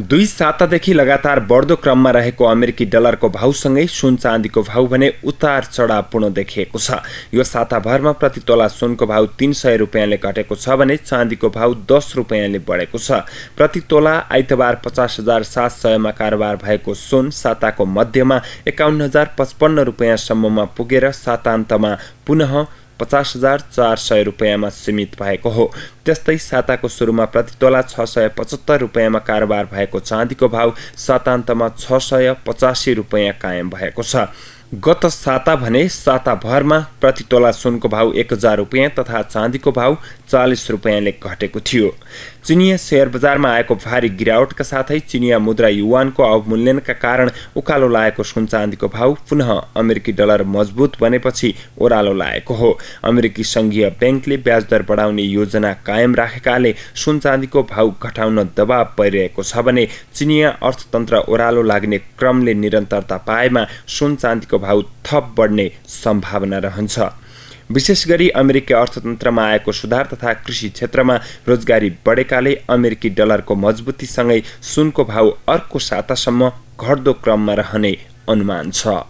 दुई सातादेखि लगातार बढ्दो क्रममा रहेको अमेरिकी डलरको भाउसँगै सुन चाँदीको भाउ भने उतार चढावपूर्ण देखिएको छ यो साताभरमा प्रति तोला सुनको भाउ तिन सय रुपियाँले घटेको छ भने चाँदीको भाउ दस रुपियाँले बढेको छ प्रति तोला आइतबार पचास हजार सात सयमा कारोबार भएको सुन साताको मध्यमा एकाउन्न हजार पचपन्न रुपियाँसम्ममा पुगेर सातान्तमा पुनः पचास हजार चार सय रुपियाँमा सीमित भएको हो त्यस्तै साताको सुरुमा प्रति तोला छ सय पचहत्तर रुपियाँमा कारोबार भएको चाँदीको भाव सातान्तमा छ सय पचासी रुपियाँ कायम भएको छ गत साता भने साताभरमा प्रति तोला सुनको भाव एक हजार रुपियाँ तथा चाँदीको भाव चालिस रुपियाँले घटेको थियो चिनिया सेयर बजारमा आएको भारी गिरावटका साथै चिनिया मुद्रा युवानको अवमूल्यनका कारण उकालो लागेको सुन चाँदीको भाव पुनः अमेरिकी डलर मजबुत बनेपछि ओह्रालो लागेको हो अमेरिकी सङ्घीय ब्याङ्कले ब्याजदर बढाउने योजना कायम राखेकाले सुन चाँदीको भाउ घटाउन दबाव परिरहेको छ भने चिनिया अर्थतन्त्र ओह्रालो लाग्ने क्रमले निरन्तरता पाएमा सुन चाँदीको भाउ थप बढ्ने सम्भावना रहन्छ विशेष गरी अमेरिकी अर्थतन्त्रमा आएको सुधार तथा कृषि क्षेत्रमा रोजगारी बढेकाले अमेरिकी डलरको मजबुतीसँगै सुनको भाउ अर्को सातासम्म घट्दो क्रममा रहने अनुमान छ